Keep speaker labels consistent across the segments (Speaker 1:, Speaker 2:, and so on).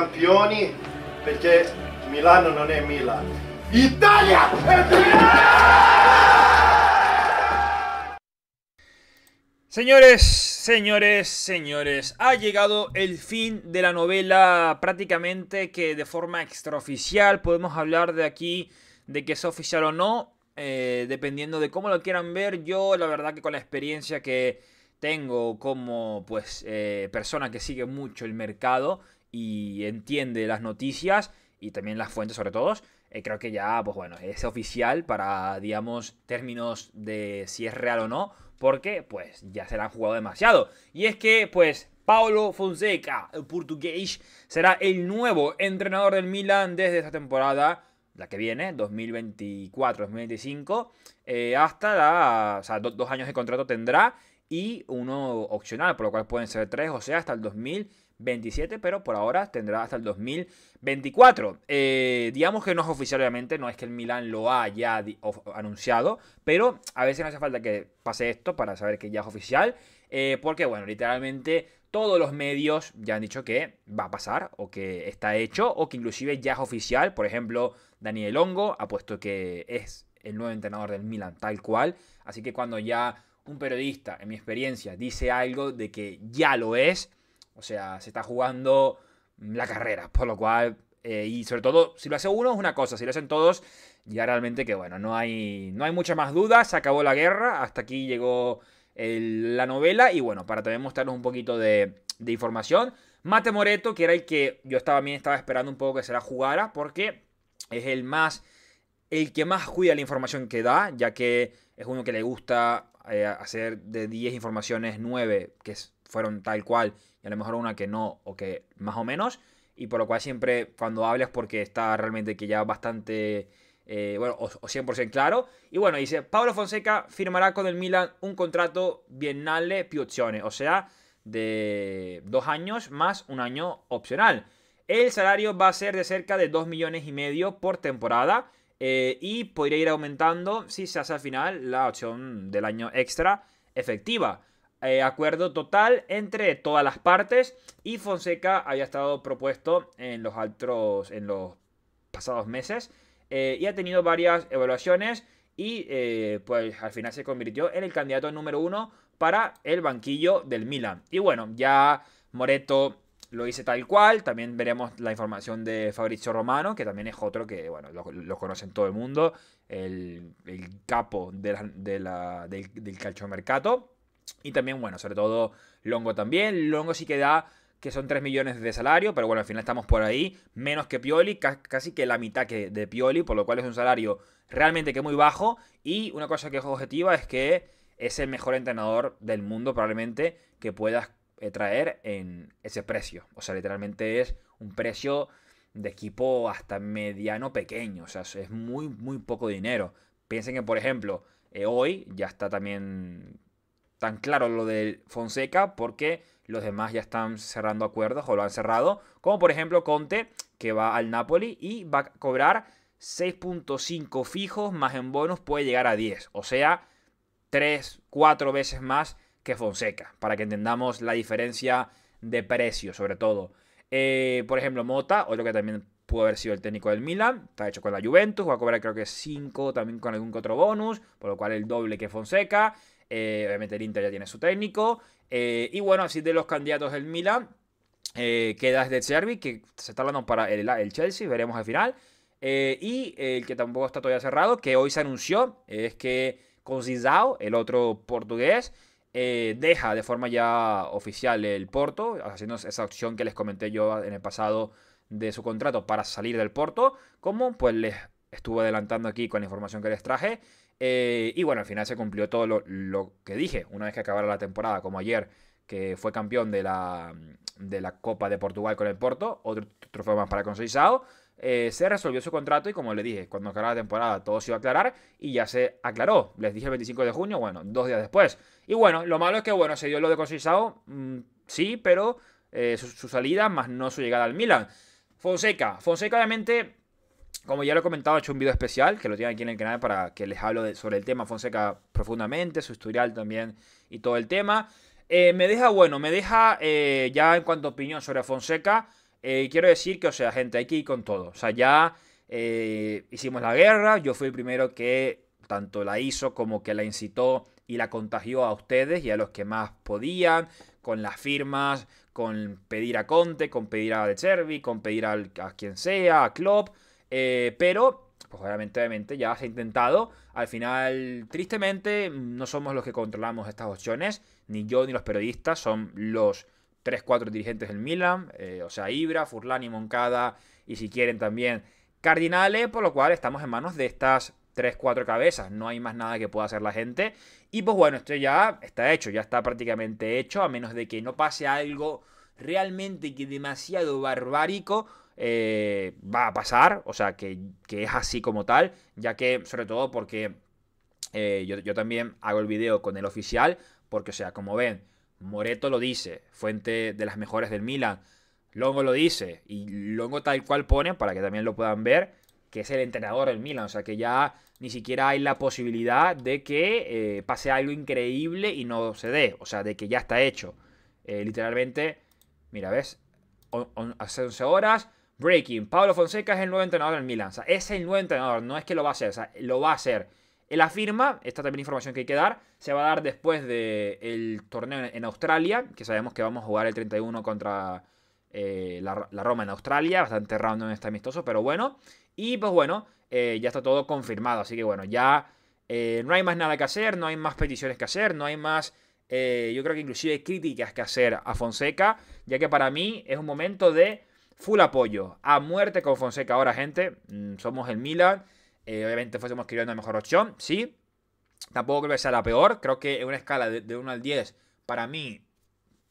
Speaker 1: campioni porque Milano no es Milano. Italia es Milano! Señores, señores, señores, ha llegado el fin de la novela prácticamente que de forma extraoficial podemos hablar de aquí de que es oficial o no, eh, dependiendo de cómo lo quieran ver. Yo la verdad que con la experiencia que, tengo como pues eh, persona que sigue mucho el mercado y entiende las noticias y también las fuentes sobre todo, eh, creo que ya pues bueno, es oficial para digamos términos de si es real o no, porque pues ya se la han jugado demasiado. Y es que pues Paulo Fonseca, el portugués, será el nuevo entrenador del Milan desde esta temporada la que viene, 2024-2025, eh, hasta la, dos años de contrato tendrá y uno opcional, por lo cual pueden ser tres, o sea, hasta el 2027, pero por ahora tendrá hasta el 2024. Eh, digamos que no es oficial, obviamente, no es que el Milan lo haya anunciado, pero a veces no hace falta que pase esto para saber que ya es oficial, eh, porque bueno, literalmente todos los medios ya han dicho que va a pasar o que está hecho o que inclusive ya es oficial. Por ejemplo, Daniel Hongo ha puesto que es el nuevo entrenador del Milan tal cual. Así que cuando ya un periodista, en mi experiencia, dice algo de que ya lo es, o sea, se está jugando la carrera, por lo cual, eh, y sobre todo, si lo hace uno es una cosa, si lo hacen todos, ya realmente que bueno, no hay, no hay muchas más duda se acabó la guerra, hasta aquí llegó la novela, y bueno, para también mostrarnos un poquito de, información, Mate Moreto, que era el que yo estaba, también estaba esperando un poco que se la jugara, porque es el más el que más cuida la información que da, ya que es uno que le gusta eh, hacer de 10 informaciones 9 que fueron tal cual y a lo mejor una que no o que más o menos. Y por lo cual siempre cuando hables porque está realmente que ya bastante... Eh, bueno, o, 100% claro. Y bueno, dice, Pablo Fonseca firmará con el Milan un contrato biennale più opzione, o sea, de dos años más un año opcional. El salario va a ser de cerca de 2 millones y medio por temporada, eh, y podría ir aumentando si se hace al final la opción del año extra efectiva. Eh, acuerdo total entre todas las partes y Fonseca había estado propuesto en los altos, en los pasados meses eh, y ha tenido varias evaluaciones y pues al final se convirtió en el candidato número uno para el banquillo del Milan. Y bueno, ya Moreto lo hice tal cual. También veremos la información de Fabrizio Romano, que también es otro que, bueno, lo, lo conocen todo el mundo. El, capo de la, del, del calchomercato. Y también, bueno, sobre todo Longo también. Longo sí que da que son 3 millones de salario, pero bueno, al final estamos por ahí, menos que Pioli, casi que la mitad que de Pioli, por lo cual es un salario realmente que muy bajo. Y una cosa que es objetiva es que es el mejor entrenador del mundo probablemente que puedas eh, traer en ese precio. O sea, literalmente es un precio de equipo hasta mediano pequeño. O sea, es muy, muy poco dinero. Piensen que, por ejemplo, eh, hoy ya está también tan claro lo de Fonseca porque los demás ya están cerrando acuerdos o lo han cerrado. Como por ejemplo Conte, que va al Napoli y va a cobrar 6.5 fijos más en bonus puede llegar a 10. O sea, 3, 4 veces más que Fonseca, para que entendamos la diferencia de precio, sobre todo. Eh, por ejemplo, Mota, otro que también pudo haber sido el técnico del Milan, está hecho con la Juventus, va a cobrar creo que 5 también con algún otro bonus, por lo cual el doble que Fonseca. Eh, obviamente el Inter ya tiene su técnico. Eh, y bueno, así de los candidatos del Milan, queda de este Cervi, que se está hablando para el, Chelsea, veremos al final. y el que tampoco está todavía cerrado, que hoy se anunció, es que con Zizao, el otro portugués, eh, deja de forma ya oficial el Porto, haciendo esa opción que les comenté yo en el pasado de su contrato para salir del Porto, como pues les estuve adelantando aquí con la información que les traje. Eh, y bueno, al final se cumplió todo lo, que dije, una vez que acabara la temporada, como ayer, que fue campeón de la, de la Copa de Portugal con el Porto, otro trofeo más para Conceição eh, se resolvió su contrato y como le dije, cuando acabara la temporada todo se iba a aclarar y ya se aclaró. Les dije el 25 de junio, bueno, dos días después. Y bueno, lo malo es que, bueno, se dio lo de mm, sí, pero eh, su, salida más no su llegada al Milan. Fonseca, Fonseca obviamente, como ya lo he comentado, he hecho un video especial que lo tienen aquí en el canal para que les hablo sobre el tema Fonseca profundamente, su historial también y todo el tema. Eh, me deja, bueno, me deja ya en cuanto a opinión sobre Fonseca. Eh, quiero decir que, o sea, gente, hay que ir con todo. O sea, ya eh, hicimos la guerra, yo fui el primero que tanto la hizo como que la incitó y la contagió a ustedes y a los que más podían, con las firmas, con pedir a Conte, con pedir a De Cervi, con pedir a quien sea, a Klopp, eh, pero... Pues obviamente ya se ha intentado. Al final, tristemente, no somos los que controlamos estas opciones. Ni yo ni los periodistas. Son los 3, 4 dirigentes del Milan, eh, o sea, Ibra, Furlani, Moncada y si quieren también Cardinale, por lo cual estamos en manos de estas 3, 4 cabezas, no hay más nada que pueda hacer la gente. Y pues bueno, esto ya está hecho, ya está prácticamente hecho, a menos de que no pase algo realmente que demasiado barbárico eh, va a pasar, o sea, que, es así como tal, ya que sobre todo porque eh, yo, yo también hago el video con el oficial, porque o sea, como ven, Moreto lo dice, fuente de las mejores del Milan. Longo lo dice, y Longo tal cual pone, para que también lo puedan ver, que es el entrenador del Milan. O sea que ya ni siquiera hay la posibilidad de que eh, pase algo increíble y no se dé. O sea, de que ya está hecho. Eh, literalmente, mira, ¿ves? hace 11 horas, breaking. Pablo Fonseca es el nuevo entrenador del Milan. O sea, es el nuevo entrenador, no es que lo va a hacer, o sea, lo va a hacer. La afirma, esta también información que hay que dar, se va a dar después del el torneo en Australia, que sabemos que vamos a jugar el 31 contra eh, la, Roma en Australia, bastante random este amistoso, pero bueno. Y pues bueno, eh, ya está todo confirmado, así que bueno, ya eh, no hay más nada que hacer, no hay más peticiones que hacer, no hay más, yo creo que inclusive críticas que hacer a Fonseca, ya que para mí es un momento de full apoyo, a muerte con Fonseca. Ahora gente, mm, somos el Milan eh, obviamente fuésemos escribiendo la mejor opción, sí. Tampoco creo que sea la peor. Creo que en una escala de, 1 al 10, para mí,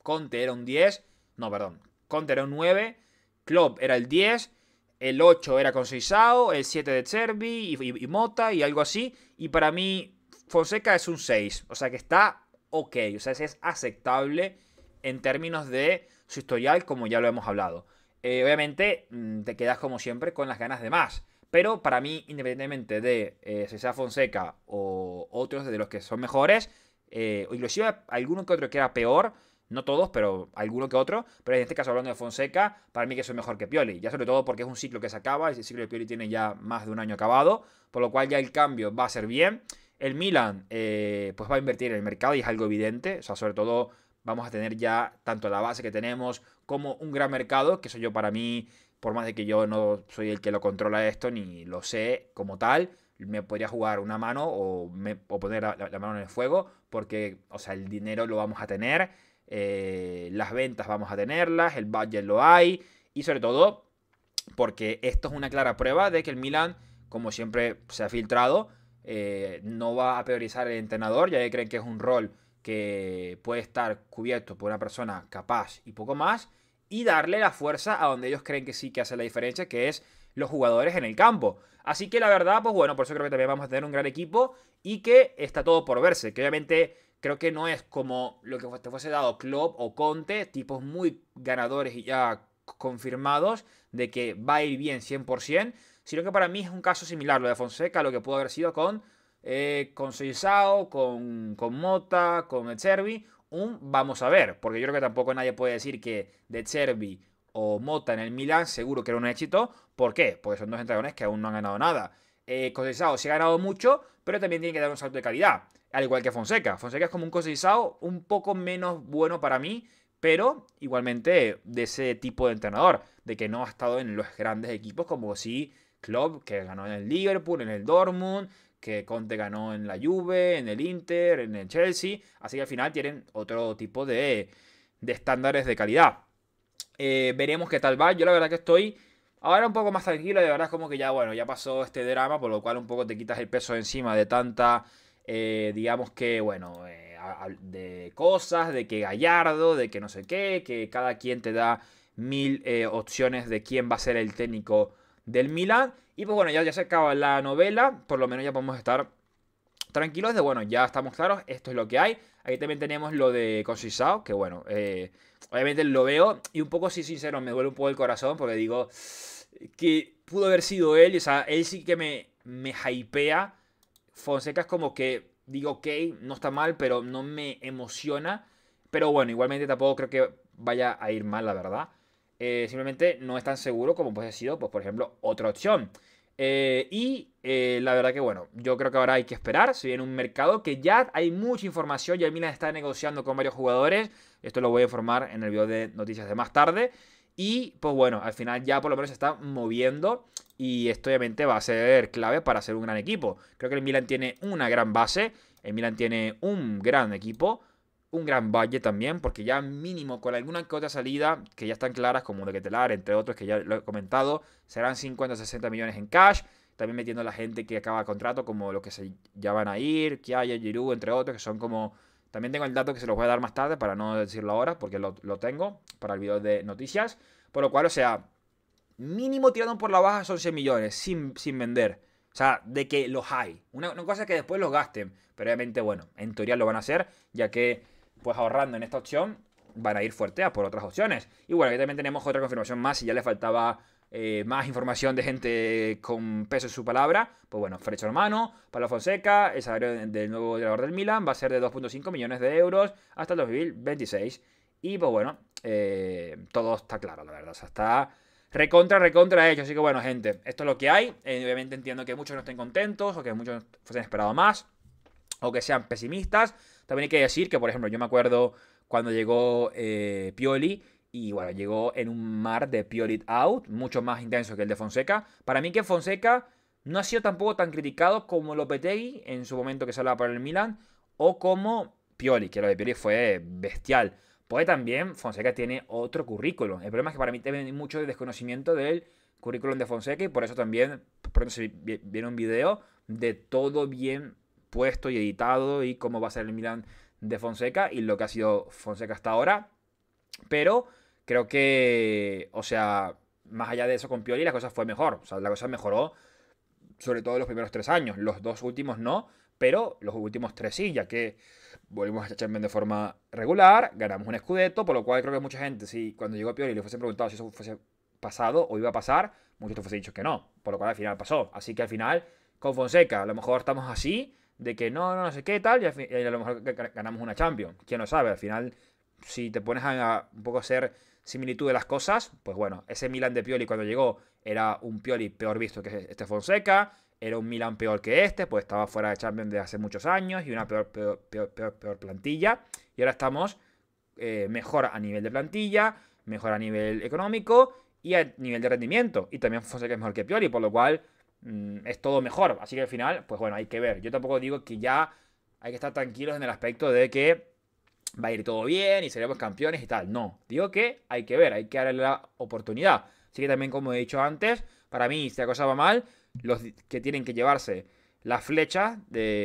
Speaker 1: Conte era un 10. No, perdón. Conte era un 9. Klopp era el 10. El 8 era con Seisao, el 7 de Cervi y, Mota y algo así. Y para mí, Fonseca es un 6. O sea que está ok. O sea, es aceptable en términos de su historial, como ya lo hemos hablado. Eh, obviamente, mm, te quedas como siempre con las ganas de más. Pero para mí, independientemente de eh, si sea Fonseca o otros de los que son mejores, eh, o inclusive alguno que otro que era peor, no todos, pero alguno que otro, pero en este caso hablando de Fonseca, para mí que soy mejor que Pioli, ya sobre todo porque es un ciclo que se acaba, ese ciclo de Pioli tiene ya más de un año acabado, por lo cual ya el cambio va a ser bien. El Milan eh, pues va a invertir en el mercado y es algo evidente, o sea, sobre todo vamos a tener ya tanto la base que tenemos como un gran mercado, que eso yo para mí por más de que yo no soy el que lo controla esto ni lo sé como tal, me podría jugar una mano o, poner la, mano en el fuego, porque, o sea, el dinero lo vamos a tener, eh, las ventas vamos a tenerlas, el budget lo hay, y sobre todo, porque esto es una clara prueba de que el Milan, como siempre se ha filtrado, eh, no va a priorizar el entrenador, ya que creen que es un rol que puede estar cubierto por una persona capaz y poco más, y darle la fuerza a donde ellos creen que sí que hace la diferencia, que es los jugadores en el campo. Así que la verdad, pues bueno, por eso creo que también vamos a tener un gran equipo y que está todo por verse, que obviamente creo que no es como lo que te fuese dado Klopp o Conte, tipos muy ganadores y ya confirmados de que va a ir bien 100%, sino que para mí es un caso similar lo de Fonseca, lo que pudo haber sido con eh, con Mota, con, con Mota, con Echervi un vamos a ver, porque yo creo que tampoco nadie puede decir que De Cervi o Mota en el Milan seguro que era un éxito. ¿Por qué? Porque son dos entrenadores que aún no han ganado nada. Eh, sí ha ganado mucho, pero también tiene que dar un salto de calidad, al igual que Fonseca. Fonseca es como un Cosesao un poco menos bueno para mí, pero igualmente de ese tipo de entrenador, de que no ha estado en los grandes equipos como sí Club que ganó en el Liverpool, en el Dortmund, que Conte ganó en la Juve, en el Inter, en el Chelsea. Así que al final tienen otro tipo de, estándares de calidad. Eh, veremos qué tal va. Yo la verdad que estoy ahora un poco más tranquilo. De verdad es como que ya, bueno, ya pasó este drama, por lo cual un poco te quitas el peso encima de tanta, eh, digamos que, bueno, eh, de cosas, de que Gallardo, de que no sé qué, que cada quien te da mil opciones de quién va a ser el técnico del Milan. Y pues bueno, ya, ya se acaba la novela, por lo menos ya podemos estar tranquilos de, bueno, ya estamos claros, esto es lo que hay. Aquí también tenemos lo de Concisao. que bueno, eh, obviamente lo veo y un poco, sí, sincero, me duele un poco el corazón porque digo que pudo haber sido él, o sea, él sí que me, me hypea. Fonseca es como que digo, ok, no está mal, pero no me emociona. Pero bueno, igualmente tampoco creo que vaya a ir mal, la verdad. Eh, simplemente no es tan seguro como puede sido, pues, por ejemplo, otra opción. Eh, y eh, la verdad que bueno, yo creo que ahora hay que esperar. Se viene un mercado que ya hay mucha información. Ya Milan está negociando con varios jugadores. Esto lo voy a informar en el video de noticias de más tarde. Y pues bueno, al final ya por lo menos se está moviendo. Y esto obviamente va a ser clave para ser un gran equipo. Creo que el Milan tiene una gran base. El Milan tiene un gran equipo un gran valle también, porque ya mínimo con alguna que otra salida, que ya están claras, como de Quetelar, entre otros que ya lo he comentado, serán 50 o 60 millones en cash. También metiendo a la gente que acaba contrato, como los que se ya van a ir, Kiaya, Giroud, entre otros, que son como. También tengo el dato que se los voy a dar más tarde, para no decirlo ahora, porque lo, tengo para el video de noticias. Por lo cual, o sea, mínimo tirando por la baja son 100 millones, sin, vender. O sea, de que los hay. Una, una cosa es que después los gasten, pero obviamente, bueno, en teoría lo van a hacer, ya que pues ahorrando en esta opción, van a ir fuerte a por otras opciones. Y bueno, aquí también tenemos otra confirmación más, si ya le faltaba eh, más información de gente con peso en su palabra, pues bueno, Frecho Hermano, Pablo Fonseca, el salario del nuevo jugador del Milan va a ser de 2.5 millones de euros hasta el 2026. Y pues bueno, eh, todo está claro, la verdad. O sea, está recontra, recontra hecho. Así que bueno, gente, esto es lo que hay. Eh, obviamente entiendo que muchos no estén contentos o que muchos han esperado más o que sean pesimistas. También hay que decir que, por ejemplo, yo me acuerdo cuando llegó eh, Pioli y bueno, llegó en un mar de Pioli out, mucho más intenso que el de Fonseca. Para mí que Fonseca no ha sido tampoco tan criticado como Lopetegui en su momento que se para el Milan o como Pioli, que lo de Pioli fue bestial. Pues también Fonseca tiene otro currículum. El problema es que para mí tiene mucho de desconocimiento del currículum de Fonseca y por eso también pronto se viene un video de todo bien puesto y editado y cómo va a ser el Milan de Fonseca y lo que ha sido Fonseca hasta ahora. Pero creo que, o sea, más allá de eso con Pioli, la cosa fue mejor. O sea, la cosa mejoró sobre todo los primeros tres años. Los dos últimos no, pero los últimos tres sí, ya que volvimos a Champions de forma regular, ganamos un Scudetto, por lo cual creo que mucha gente, si cuando llegó Pioli le fuese preguntado si eso fuese pasado o iba a pasar, muchos te fuese dicho que no, por lo cual al final pasó. Así que al final, con Fonseca, a lo mejor estamos así, de que no, no, no sé qué, tal, y, a lo mejor ganamos una Champions. Quién lo sabe, al final, si te pones a, un poco hacer similitud de las cosas, pues bueno, ese Milan de Pioli cuando llegó era un Pioli peor visto que este Fonseca, era un Milan peor que este, pues estaba fuera de Champions de hace muchos años y una peor, peor, peor, peor, plantilla. Y ahora estamos eh, mejor a nivel de plantilla, mejor a nivel económico y a nivel de rendimiento. Y también Fonseca es mejor que Pioli, por lo cual Mm, es todo mejor. Así que al final, pues bueno, hay que ver. Yo tampoco digo que ya hay que estar tranquilos en el aspecto de que va a ir todo bien y seremos campeones y tal. No, digo que hay que ver, hay que darle la oportunidad. Así que también, como he dicho antes, para mí, si la cosa va mal, los que tienen que llevarse las flechas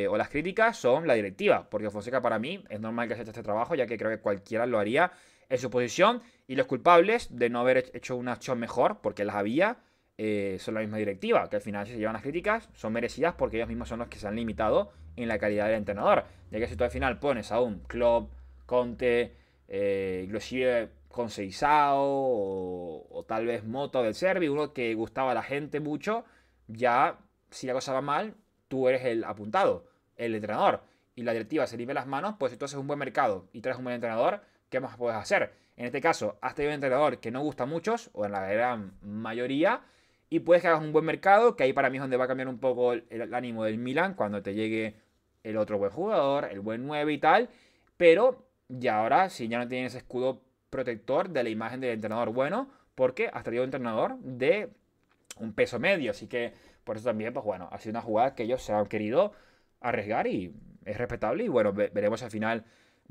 Speaker 1: o las críticas son la directiva, porque Fonseca para mí es normal que haya hecho este trabajo, ya que creo que cualquiera lo haría en su posición, y los culpables de no haber hecho una acción mejor, porque las había, eh, son la misma directiva, que al final si se llevan las críticas, son merecidas porque ellos mismos son los que se han limitado en la calidad del entrenador. Ya que si tú al final pones a un club Conte, eh, inclusive con o, tal vez Moto del Servi, uno que gustaba a la gente mucho, ya si la cosa va mal, tú eres el apuntado, el entrenador. Y la directiva se limpia las manos, pues entonces haces un buen mercado y traes un buen entrenador, ¿qué más puedes hacer? En este caso, has tenido un entrenador que no gusta a muchos, o en la gran mayoría, y puedes que hagas un buen mercado, que ahí para mí es donde va a cambiar un poco el, ánimo del Milan cuando te llegue el otro buen jugador, el buen 9 y tal, pero ya ahora si ya no tienes ese escudo protector de la imagen del entrenador bueno, porque has traído un entrenador de un peso medio, así que por eso también, pues bueno, ha sido una jugada que ellos se han querido arriesgar y es respetable y bueno, veremos al final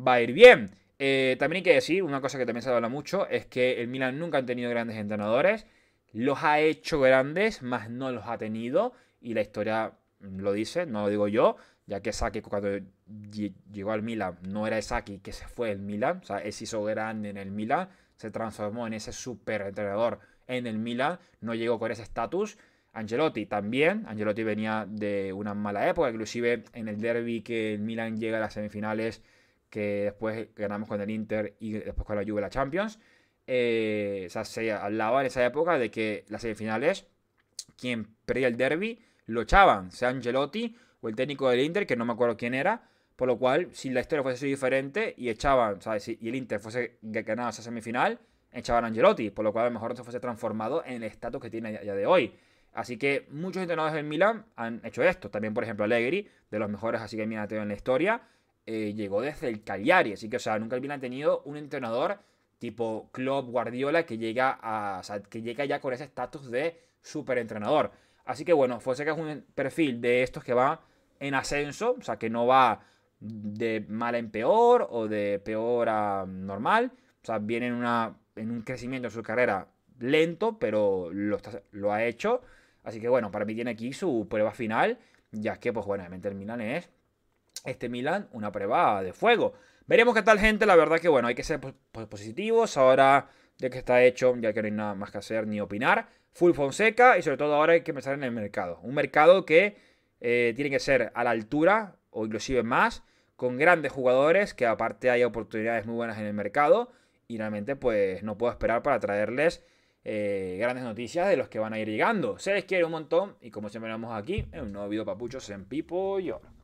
Speaker 1: va a ir bien. Eh, también hay que decir, una cosa que también se habla mucho, es que el Milan nunca han tenido grandes entrenadores, los ha hecho grandes, más no los ha tenido. Y la historia mm, lo dice, no lo digo yo, ya que Saki cuando llegó al Milan no era Saki que se fue al Milan, o sea, él se hizo grande en el Milan, se transformó en ese super entrenador en el Milan, no llegó con ese estatus. Angelotti también, Angelotti venía de una mala época, inclusive en el derby que el Milan llega a las semifinales, que después ganamos con el Inter y después con la Juve la Champions. Eh, o sea, se hablaba en esa época de que las semifinales, quien perdía el derby, lo echaban, sea Angelotti o el técnico del Inter, que no me acuerdo quién era, por lo cual, si la historia fuese así diferente y echaban, sea, Si, y el Inter fuese ganado esa semifinal, echaban Angelotti, por lo cual a lo mejor se fuese transformado en el estatus que tiene ya de hoy. Así que muchos entrenadores del Milan han hecho esto. También, por ejemplo, Allegri, de los mejores así que en la historia, eh, llegó desde el Cagliari. Así que, o sea, nunca el Milan ha tenido un entrenador tipo Club Guardiola, que llega, a, o sea, que llega ya con ese estatus de superentrenador. Así que bueno, que es un perfil de estos que va en ascenso, o sea, que no va de mal en peor o de peor a normal, o sea, viene en, una, en un crecimiento en su carrera lento, pero lo, ha hecho. Así que bueno, para mí tiene aquí su prueba final, ya que pues bueno, me el Milan es este Milan una prueba de fuego. Veremos qué tal, gente. La verdad que, bueno, hay que ser positivos. Ahora, de que está hecho, ya que no hay nada más que hacer ni opinar. Full Fonseca y sobre todo ahora hay que pensar en el mercado. Un mercado que eh, tiene que ser a la altura o inclusive más, con grandes jugadores, que aparte hay oportunidades muy buenas en el mercado. Y realmente, pues, no puedo esperar para traerles eh, grandes noticias de los que van a ir llegando. Se les quiere un montón y como siempre vemos aquí, en un nuevo video papuchos en Pipo y ahora.